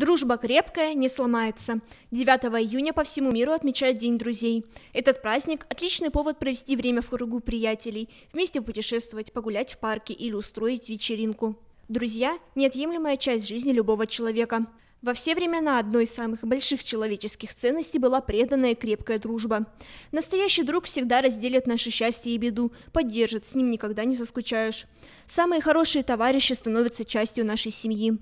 Дружба крепкая, не сломается. 9 июня по всему миру отмечают День друзей. Этот праздник – отличный повод провести время в кругу приятелей, вместе путешествовать, погулять в парке или устроить вечеринку. Друзья – неотъемлемая часть жизни любого человека. Во все времена одной из самых больших человеческих ценностей была преданная крепкая дружба. Настоящий друг всегда разделит наше счастье и беду, поддержит, с ним никогда не соскучаешь. Самые хорошие товарищи становятся частью нашей семьи.